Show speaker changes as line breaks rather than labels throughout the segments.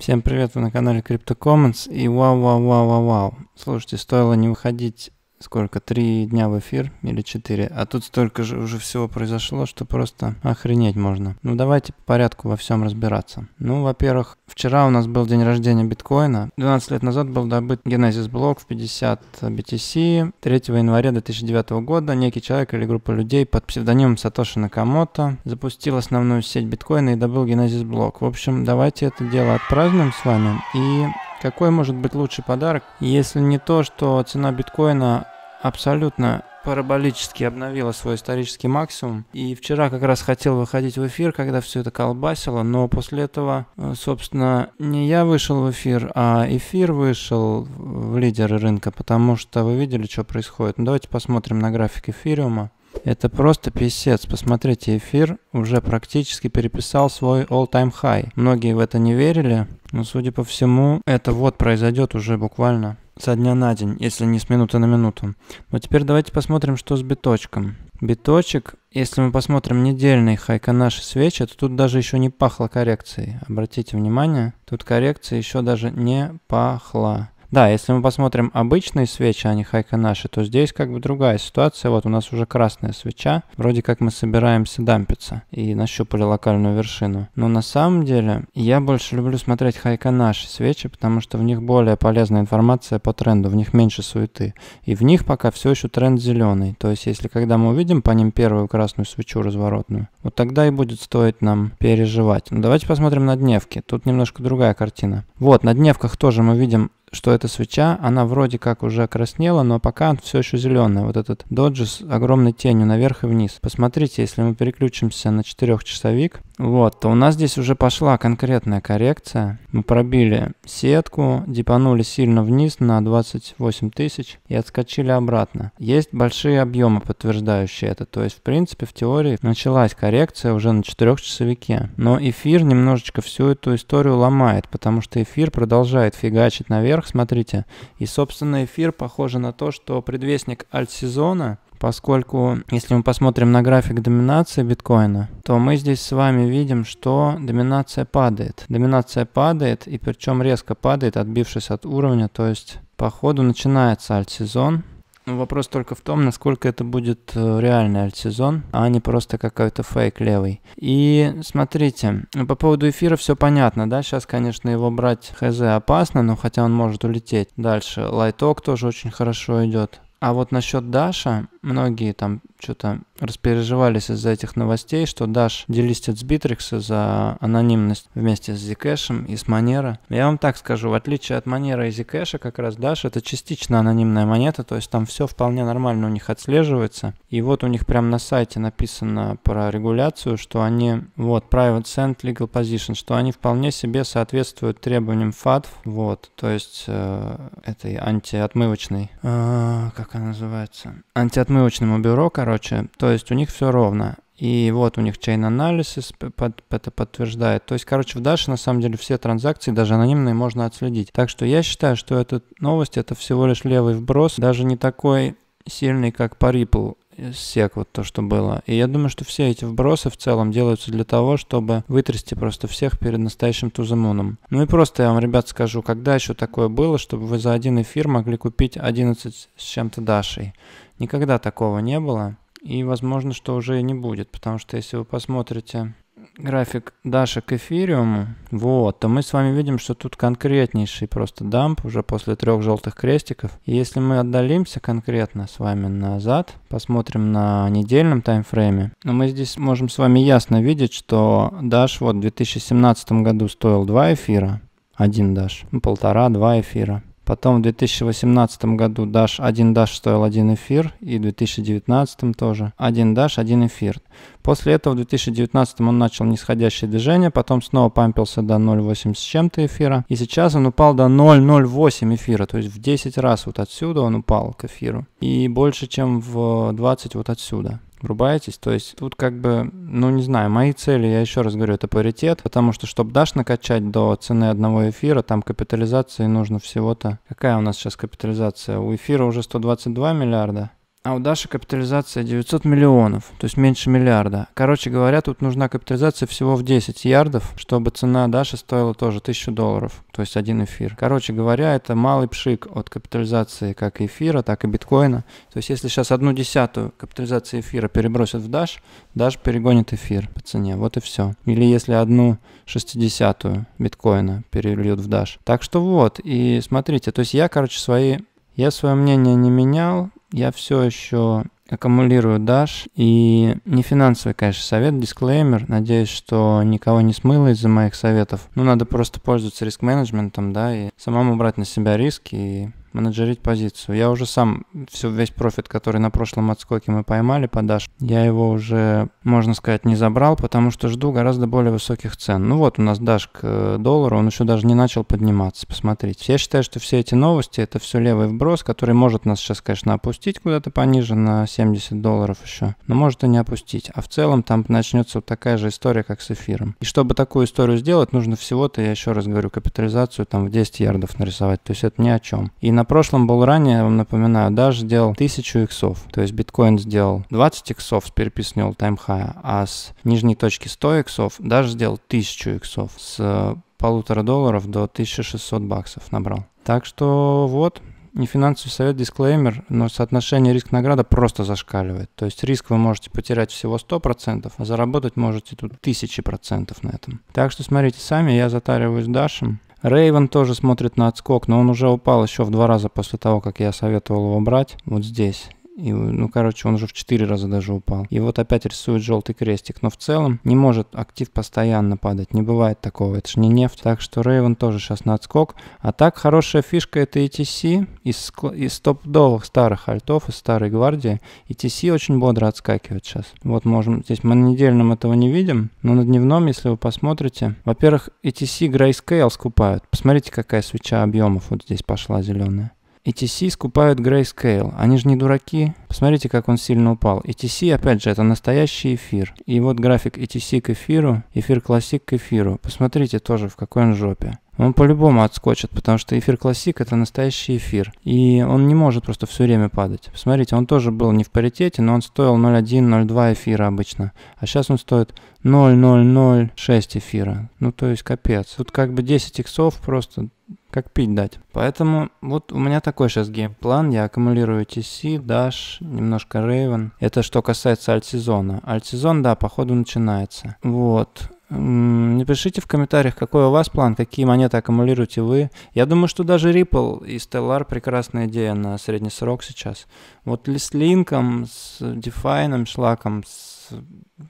Всем привет, вы на канале Crypto Commons и вау-вау-вау-вау-вау. Слушайте, стоило не выходить сколько, три дня в эфир или четыре, а тут столько же уже всего произошло, что просто охренеть можно. Ну давайте по порядку во всем разбираться. Ну, во-первых, вчера у нас был день рождения биткоина. 12 лет назад был добыт Genesis блок в 50 BTC. 3 января 2009 года некий человек или группа людей под псевдонимом Сатоши Накамото запустил основную сеть биткоина и добыл Genesis блок. В общем, давайте это дело отпразднуем с вами и какой может быть лучший подарок, если не то, что цена биткоина абсолютно параболически обновила свой исторический максимум. И вчера как раз хотел выходить в эфир, когда все это колбасило, но после этого, э, собственно, не я вышел в эфир, а эфир вышел в лидеры рынка, потому что вы видели, что происходит. Ну, давайте посмотрим на график эфириума. Это просто писец. Посмотрите, эфир уже практически переписал свой all-time high. Многие в это не верили, но, судя по всему, это вот произойдет уже буквально со дня на день, если не с минуты на минуту. Но теперь давайте посмотрим, что с биточком. Биточек, если мы посмотрим недельный хайка наши свечи, то тут даже еще не пахло коррекцией. Обратите внимание, тут коррекция еще даже не пахла. Да, если мы посмотрим обычные свечи, а не хайка наши, то здесь как бы другая ситуация. Вот у нас уже красная свеча. Вроде как мы собираемся дампиться и нащупали локальную вершину. Но на самом деле я больше люблю смотреть хайка наши свечи, потому что в них более полезная информация по тренду, в них меньше суеты. И в них пока все еще тренд зеленый. То есть если когда мы увидим по ним первую красную свечу разворотную, вот тогда и будет стоить нам переживать. Но давайте посмотрим на дневки. Тут немножко другая картина. Вот, на дневках тоже мы видим что эта свеча, она вроде как уже окраснела, но пока все еще зеленая. Вот этот доджи с огромной тенью наверх и вниз. Посмотрите, если мы переключимся на 4-часовик, вот, то у нас здесь уже пошла конкретная коррекция. Мы пробили сетку, дипанули сильно вниз на 28 тысяч и отскочили обратно. Есть большие объемы, подтверждающие это. То есть, в принципе, в теории началась коррекция уже на 4-часовике. Но эфир немножечко всю эту историю ломает, потому что эфир продолжает фигачить наверх, вверх, смотрите. И, собственно, эфир похоже на то, что предвестник альт-сезона, поскольку, если мы посмотрим на график доминации биткоина, то мы здесь с вами видим, что доминация падает. Доминация падает, и причем резко падает, отбившись от уровня, то есть по ходу начинается альт-сезон. Ну, вопрос только в том, насколько это будет э, реальный альтсезон, а не просто какой-то фейк левый. И смотрите, ну, по поводу эфира все понятно, да? Сейчас, конечно, его брать хз опасно, но хотя он может улететь. Дальше, лайток тоже очень хорошо идет. А вот насчет Даша, многие там что-то распереживались из-за этих новостей, что Dash делистит с Bittrex за анонимность вместе с Zcash и с Monero. Я вам так скажу, в отличие от Monero и Zcash, как раз Dash это частично анонимная монета, то есть там все вполне нормально у них отслеживается. И вот у них прямо на сайте написано про регуляцию, что они, вот, private send legal position, что они вполне себе соответствуют требованиям FATF, вот, то есть э, этой антиотмывочной, э, как она называется, антиотмывочному бюро, короче, короче. То есть у них все ровно. И вот у них chain analysis под, это подтверждает. То есть, короче, в Dash на самом деле все транзакции, даже анонимные, можно отследить. Так что я считаю, что эта новость это всего лишь левый вброс, даже не такой сильный, как по Ripple сек, вот то, что было. И я думаю, что все эти вбросы в целом делаются для того, чтобы вытрясти просто всех перед настоящим тузамуном. Ну и просто я вам, ребят, скажу, когда еще такое было, чтобы вы за один эфир могли купить 11 с чем-то Дашей? Никогда такого не было. И возможно, что уже и не будет, потому что если вы посмотрите график Даша к эфириуму, вот, то мы с вами видим, что тут конкретнейший просто дамп уже после трех желтых крестиков. И если мы отдалимся конкретно с вами назад, посмотрим на недельном таймфрейме, но мы здесь можем с вами ясно видеть, что Даш вот в 2017 году стоил 2 эфира, один Даш, ну, полтора-два эфира. Потом в 2018 году Dash, один Dash стоил один эфир, и в 2019 тоже один Dash, один эфир. После этого в 2019 он начал нисходящее движение, потом снова пампился до 0,8 с чем-то эфира, и сейчас он упал до 0,08 эфира, то есть в 10 раз вот отсюда он упал к эфиру, и больше, чем в 20 вот отсюда врубаетесь. То есть тут как бы, ну не знаю, мои цели, я еще раз говорю, это паритет, потому что, чтобы дашь накачать до цены одного эфира, там капитализации нужно всего-то. Какая у нас сейчас капитализация? У эфира уже 122 миллиарда, а у Даши капитализация 900 миллионов, то есть меньше миллиарда. Короче говоря, тут нужна капитализация всего в 10 ярдов, чтобы цена Даши стоила тоже 1000 долларов, то есть один эфир. Короче говоря, это малый пшик от капитализации как эфира, так и биткоина. То есть если сейчас одну десятую капитализации эфира перебросят в Даш, Даш перегонит эфир по цене, вот и все. Или если одну шестидесятую биткоина перельют в Даш. Так что вот, и смотрите, то есть я, короче, свои... Я свое мнение не менял, я все еще аккумулирую Dash. И не финансовый, конечно, совет, дисклеймер. Надеюсь, что никого не смыло из-за моих советов. Ну, надо просто пользоваться риск-менеджментом, да, и самому брать на себя риски и менеджерить позицию. Я уже сам всю, весь профит, который на прошлом отскоке мы поймали подашь, я его уже, можно сказать, не забрал, потому что жду гораздо более высоких цен. Ну вот у нас дашь к э, доллару, он еще даже не начал подниматься, посмотрите. Я считаю, что все эти новости, это все левый вброс, который может нас сейчас, конечно, опустить куда-то пониже на 70 долларов еще, но может и не опустить. А в целом там начнется вот такая же история, как с эфиром. И чтобы такую историю сделать, нужно всего-то, я еще раз говорю, капитализацию там в 10 ярдов нарисовать, то есть это ни о чем. И на на прошлом был ранее, я вам напоминаю, даже сделал 1000 иксов. То есть биткоин сделал 20 иксов с переписанной all-time high, а с нижней точки 100 иксов даже сделал 1000 иксов. С э, полутора долларов до 1600 баксов набрал. Так что вот, не финансовый совет, дисклеймер, но соотношение риск-награда просто зашкаливает. То есть риск вы можете потерять всего 100%, а заработать можете тут 1000% на этом. Так что смотрите сами, я затариваюсь Дашем. Рейвен тоже смотрит на отскок, но он уже упал еще в два раза после того, как я советовал его брать. Вот здесь. И, ну, короче, он уже в 4 раза даже упал. И вот опять рисует желтый крестик. Но в целом не может актив постоянно падать. Не бывает такого. Это же не нефть. Так что Рейвен тоже сейчас на отскок. А так, хорошая фишка это ETC из, из топ-довых старых альтов, из старой гвардии. ETC очень бодро отскакивает сейчас. Вот можем... Здесь мы на недельном этого не видим, но на дневном, если вы посмотрите... Во-первых, ETC Grayscale скупают. Посмотрите, какая свеча объемов вот здесь пошла зеленая. ETC скупают Grayscale. Они же не дураки. Посмотрите, как он сильно упал. ETC, опять же, это настоящий эфир. И вот график ETC к эфиру, эфир классик к эфиру. Посмотрите тоже, в какой он жопе. Он по-любому отскочит, потому что эфир классик это настоящий эфир. И он не может просто все время падать. Посмотрите, он тоже был не в паритете, но он стоил 0,1-0,2 эфира обычно. А сейчас он стоит 0,006 эфира. Ну то есть капец. Тут как бы 10 иксов просто как пить дать. Поэтому вот у меня такой сейчас геймплан. Я аккумулирую TC, Dash, немножко Raven. Это что касается сезона. альтсезона. сезон, да, походу начинается. Вот. Напишите в комментариях, какой у вас план, какие монеты аккумулируете вы. Я думаю, что даже Ripple и Stellar прекрасная идея на средний срок сейчас. Вот с Линком, с Define, шлаком, с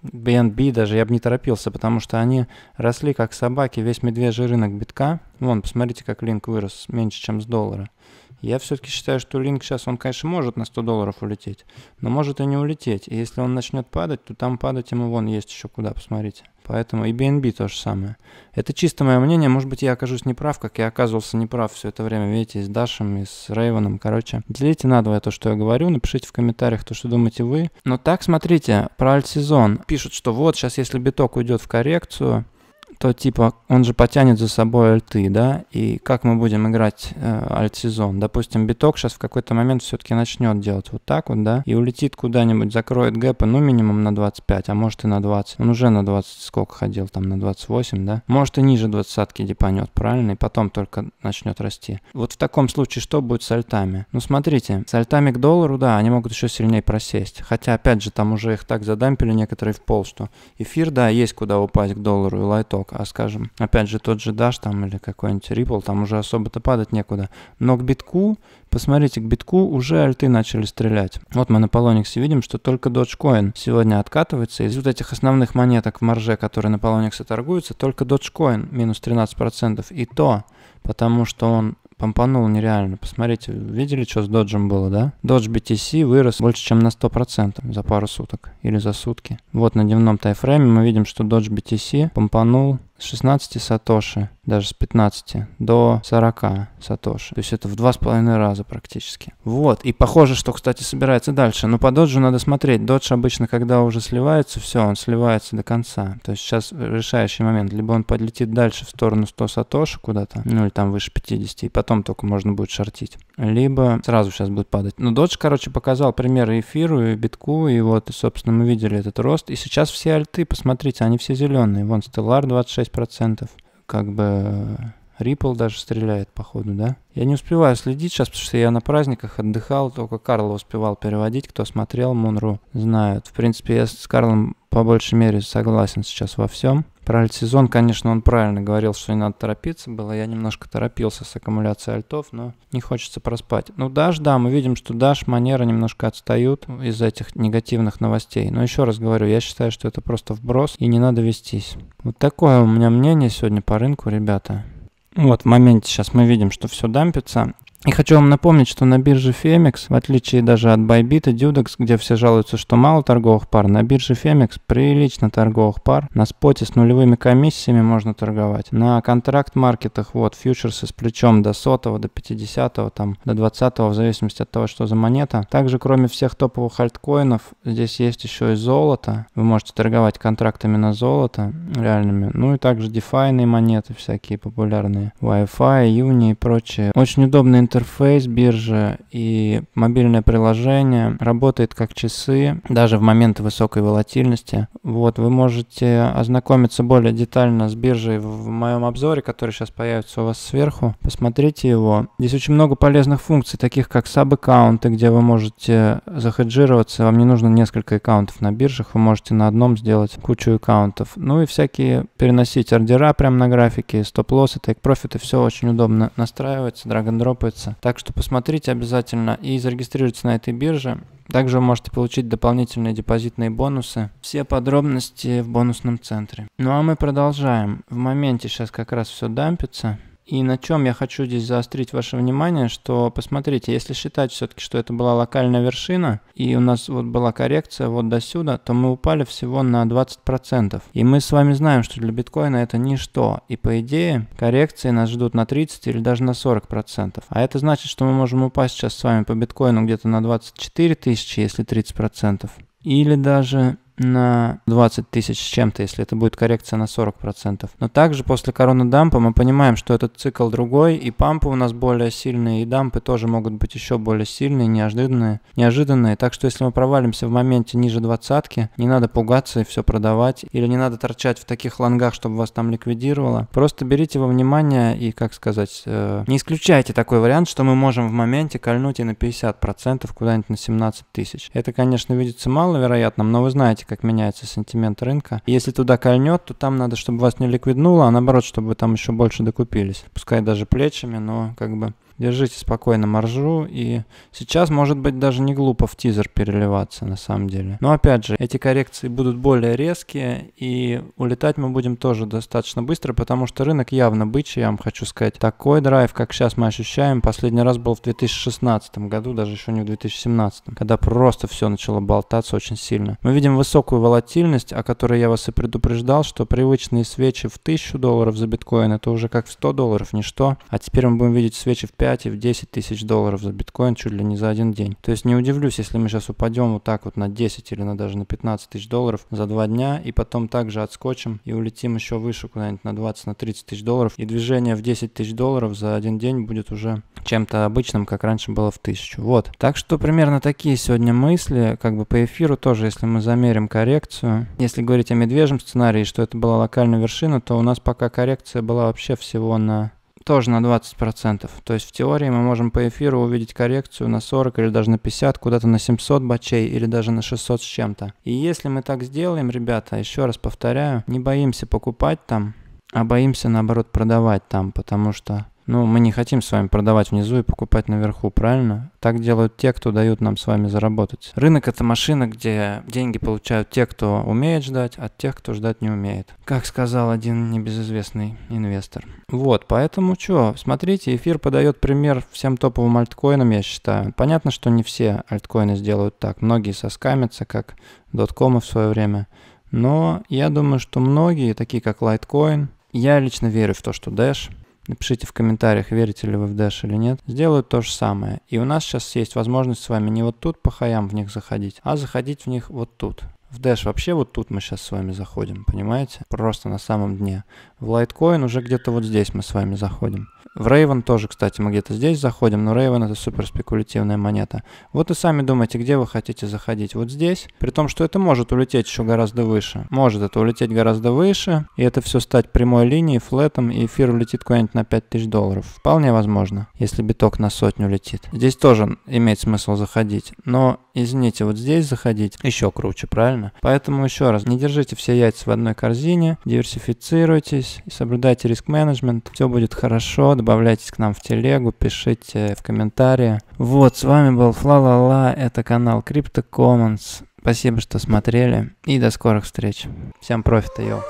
BNB даже я бы не торопился, потому что они росли как собаки, весь медвежий рынок битка. Вон, посмотрите, как Link вырос меньше, чем с доллара. Я все-таки считаю, что Link сейчас, он, конечно, может на 100 долларов улететь, но может и не улететь. И если он начнет падать, то там падать ему вон есть еще куда, посмотрите. Поэтому и BNB то же самое. Это чисто мое мнение. Может быть, я окажусь неправ, как я оказывался неправ все это время. Видите, с Дашем, и с Рейвоном. Короче, делите на надвое то, что я говорю. Напишите в комментариях то, что думаете вы. Но так, смотрите, про альт-сезон. Пишут, что вот сейчас, если биток уйдет в коррекцию, то типа он же потянет за собой альты, да, и как мы будем играть э, альт-сезон. Допустим, биток сейчас в какой-то момент все-таки начнет делать вот так вот, да, и улетит куда-нибудь, закроет гэпы, ну, минимум на 25, а может и на 20. Он уже на 20 сколько ходил, там, на 28, да. Может и ниже 20-ки депанет, правильно, и потом только начнет расти. Вот в таком случае что будет с альтами? Ну, смотрите, с альтами к доллару, да, они могут еще сильнее просесть. Хотя, опять же, там уже их так задампили некоторые в пол, что эфир, да, есть куда упасть к доллару и лайток потолка, а скажем, опять же, тот же Dash там или какой-нибудь Ripple, там уже особо-то падать некуда. Но к битку, посмотрите, к битку уже альты начали стрелять. Вот мы на Polonix видим, что только Dogecoin сегодня откатывается. Из вот этих основных монеток в марже, которые на Polonix торгуются, только Dogecoin минус 13%. И то, потому что он помпанул нереально. Посмотрите, видели, что с доджем было, да? Додж BTC вырос больше, чем на 100% за пару суток или за сутки. Вот на дневном таймфрейме мы видим, что Dodge BTC помпанул с 16 сатоши, даже с 15 до 40 сатоши. То есть это в два с половиной раза практически. Вот, и похоже, что, кстати, собирается дальше. Но по доджу надо смотреть. Додж обычно, когда уже сливается, все, он сливается до конца. То есть сейчас решающий момент. Либо он подлетит дальше в сторону 100 сатоши куда-то, ну или там выше 50, и потом только можно будет шортить. Либо сразу сейчас будет падать. Но додж, короче, показал примеры эфиру и битку, и вот, и, собственно, мы видели этот рост. И сейчас все альты, посмотрите, они все зеленые. Вон, Stellar 26 6%. Как бы э, Ripple даже стреляет, походу, да? Я не успеваю следить сейчас, потому что я на праздниках отдыхал, только Карла успевал переводить. Кто смотрел Мунру, знают. В принципе, я с Карлом по большей мере согласен сейчас во всем. Про альтсезон, конечно, он правильно говорил, что не надо торопиться было. Я немножко торопился с аккумуляцией альтов, но не хочется проспать. Ну, Даш, да, мы видим, что Даш, Манера немножко отстают из этих негативных новостей. Но еще раз говорю, я считаю, что это просто вброс и не надо вестись. Вот такое у меня мнение сегодня по рынку, ребята. Вот в моменте сейчас мы видим, что все дампится. И хочу вам напомнить, что на бирже Femex, в отличие даже от Bybit и Dudex, где все жалуются, что мало торговых пар, на бирже Femex прилично торговых пар. На споте с нулевыми комиссиями можно торговать. На контракт-маркетах, вот, фьючерсы с плечом до сотого, до 50 там, до 20 в зависимости от того, что за монета. Также, кроме всех топовых альткоинов, здесь есть еще и золото. Вы можете торговать контрактами на золото реальными. Ну и также дефайные монеты всякие популярные. Wi-Fi, Uni и прочие. Очень удобный интерфейс биржи и мобильное приложение работает как часы, даже в момент высокой волатильности. Вот, вы можете ознакомиться более детально с биржей в моем обзоре, который сейчас появится у вас сверху. Посмотрите его. Здесь очень много полезных функций, таких как саб-аккаунты, где вы можете захеджироваться. Вам не нужно несколько аккаунтов на биржах, вы можете на одном сделать кучу аккаунтов. Ну и всякие переносить ордера прямо на графике, стоп-лоссы, тейк-профиты, все очень удобно настраивается, драг-н-дропается месяца. Так что посмотрите обязательно и зарегистрируйтесь на этой бирже. Также вы можете получить дополнительные депозитные бонусы. Все подробности в бонусном центре. Ну а мы продолжаем. В моменте сейчас как раз все дампится. И на чем я хочу здесь заострить ваше внимание, что посмотрите, если считать все-таки, что это была локальная вершина, и у нас вот была коррекция вот до сюда, то мы упали всего на 20%. И мы с вами знаем, что для биткоина это ничто. И по идее коррекции нас ждут на 30 или даже на 40%. А это значит, что мы можем упасть сейчас с вами по биткоину где-то на 24 тысячи, если 30%. Или даже на 20 тысяч с чем-то, если это будет коррекция на 40%. Но также после короны дампа мы понимаем, что этот цикл другой, и пампы у нас более сильные, и дампы тоже могут быть еще более сильные, неожиданные. неожиданные. Так что если мы провалимся в моменте ниже двадцатки, не надо пугаться и все продавать, или не надо торчать в таких лонгах, чтобы вас там ликвидировало. Просто берите во внимание и, как сказать, э, не исключайте такой вариант, что мы можем в моменте кольнуть и на 50% куда-нибудь на 17 тысяч. Это, конечно, видится маловероятным, но вы знаете, как меняется сентимент рынка. Если туда кольнет, то там надо, чтобы вас не ликвиднуло, а наоборот, чтобы вы там еще больше докупились. Пускай даже плечами, но как бы держите спокойно маржу, и сейчас может быть даже не глупо в тизер переливаться на самом деле. Но опять же, эти коррекции будут более резкие, и улетать мы будем тоже достаточно быстро, потому что рынок явно бычий, я вам хочу сказать. Такой драйв, как сейчас мы ощущаем, последний раз был в 2016 году, даже еще не в 2017, когда просто все начало болтаться очень сильно. Мы видим высокую волатильность, о которой я вас и предупреждал, что привычные свечи в 1000 долларов за биткоин, это уже как в 100 долларов ничто, а теперь мы будем видеть свечи в 5 5 и в 10 тысяч долларов за биткоин чуть ли не за один день. То есть не удивлюсь, если мы сейчас упадем вот так вот на 10 или на даже на 15 тысяч долларов за два дня и потом также отскочим и улетим еще выше куда-нибудь на 20, на 30 тысяч долларов. И движение в 10 тысяч долларов за один день будет уже чем-то обычным, как раньше было в тысячу. Вот. Так что примерно такие сегодня мысли, как бы по эфиру тоже, если мы замерим коррекцию. Если говорить о медвежьем сценарии, что это была локальная вершина, то у нас пока коррекция была вообще всего на тоже на 20%. То есть в теории мы можем по эфиру увидеть коррекцию на 40 или даже на 50, куда-то на 700 бачей или даже на 600 с чем-то. И если мы так сделаем, ребята, еще раз повторяю, не боимся покупать там, а боимся наоборот продавать там, потому что ну, мы не хотим с вами продавать внизу и покупать наверху, правильно? Так делают те, кто дают нам с вами заработать. Рынок – это машина, где деньги получают те, кто умеет ждать, от тех, кто ждать не умеет. Как сказал один небезызвестный инвестор. Вот, поэтому что, смотрите, эфир подает пример всем топовым альткоинам, я считаю. Понятно, что не все альткоины сделают так. Многие соскамятся, как доткомы в свое время. Но я думаю, что многие, такие как Litecoin, я лично верю в то, что Dash – Напишите в комментариях, верите ли вы в Dash или нет. Сделаю то же самое. И у нас сейчас есть возможность с вами не вот тут по хаям в них заходить, а заходить в них вот тут. В Dash вообще вот тут мы сейчас с вами заходим, понимаете? Просто на самом дне. В Litecoin уже где-то вот здесь мы с вами заходим. В Raven тоже, кстати, мы где-то здесь заходим, но Raven это супер спекулятивная монета. Вот и сами думайте, где вы хотите заходить. Вот здесь, при том, что это может улететь еще гораздо выше. Может это улететь гораздо выше, и это все стать прямой линией, флетом, и эфир улетит куда-нибудь на 5000 долларов. Вполне возможно, если биток на сотню летит. Здесь тоже имеет смысл заходить, но, извините, вот здесь заходить еще круче, правильно? Поэтому еще раз, не держите все яйца в одной корзине, диверсифицируйтесь, соблюдайте риск-менеджмент, все будет хорошо, добавляйтесь к нам в телегу, пишите в комментарии. Вот, с вами был Фла-Ла-Ла, это канал Crypto Commons. Спасибо, что смотрели, и до скорых встреч. Всем профита, йоу.